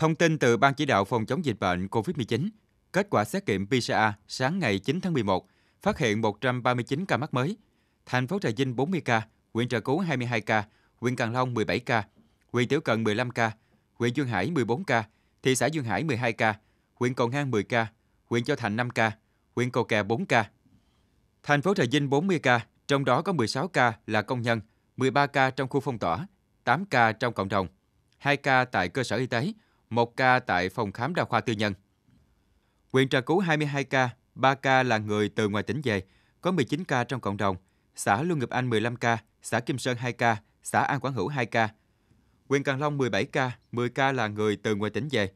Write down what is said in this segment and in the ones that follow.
Thông tin từ Ban chỉ đạo phòng chống dịch bệnh COVID-19, kết quả xét nghiệm PCR sáng ngày 9 tháng 11 phát hiện 139 ca mắc mới. Thành phố Trà Vinh 40 ca, huyện Trà Cú 22 ca, huyện Càng Long 17 ca, huyện Tiểu Cần 15 ca, huyện Dương Hải 14 ca, thị xã Dương Hải 12 ca, huyện Cầu Ngang 10 ca, huyện Châu Thành 5 ca, huyện Cầu Kè 4 ca. Thành phố Trà Vinh 40 ca, trong đó có 16 ca là công nhân, 13 ca trong khu phong tỏa, 8 ca trong cộng đồng, 2 ca tại cơ sở y tế, 1 ca tại phòng khám đa khoa tư nhân. Huyện Trà Cú 22 ca, 3 ca là người từ ngoài tỉnh về, có 19 ca trong cộng đồng, xã Lương Ngập Anh 15 ca, xã Kim Sơn 2 ca, xã An Quảng Hữu 2 ca. Huyện Càng Long 17 ca, 10 ca là người từ ngoài tỉnh về,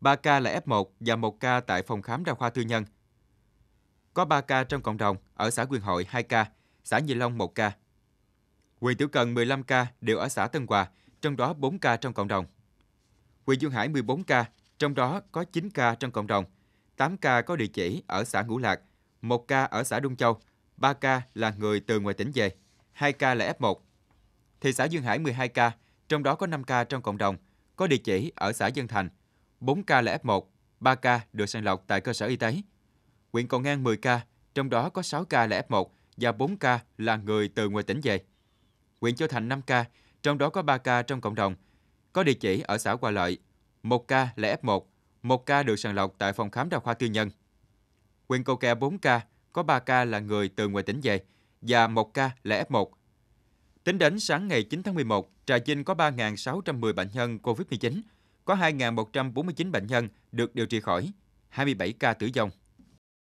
3 ca là F1 và 1 ca tại phòng khám đa khoa tư nhân. Có 3 ca trong cộng đồng ở xã Quyền Hội 2 ca, xã Nhị Long 1 ca. Huyện Tiểu Cần 15 ca đều ở xã Tân Hòa, trong đó 4 ca trong cộng đồng huyện Dương Hải 14 ca, trong đó có 9 ca trong cộng đồng, 8 ca có địa chỉ ở xã Ngũ Lạc, 1 ca ở xã Đông Châu, 3 ca là người từ ngoài tỉnh về, 2 ca là F1. Thị xã Dương Hải 12 ca, trong đó có 5 ca trong cộng đồng, có địa chỉ ở xã Dân Thành, 4 ca là F1, 3 ca được sàng lọc tại cơ sở y tế. Huyện Cầu Ngang 10 ca, trong đó có 6 ca là F1 và 4 ca là người từ ngoài tỉnh về. Huyện Châu Thành 5 ca, trong đó có 3 ca trong cộng đồng, có địa chỉ ở xã Hòa Lợi. Một ca là F1, một ca được sàng lọc tại phòng khám đa khoa tư nhân. Huyện Cầu Kè 4 ca, có 3 ca là người từ ngoài tỉnh về và một ca là F1. Tính đến sáng ngày 9 tháng 11, Trà Vinh có 3.610 bệnh nhân COVID-19, có 2.149 bệnh nhân được điều trị khỏi, 27 ca tử vong.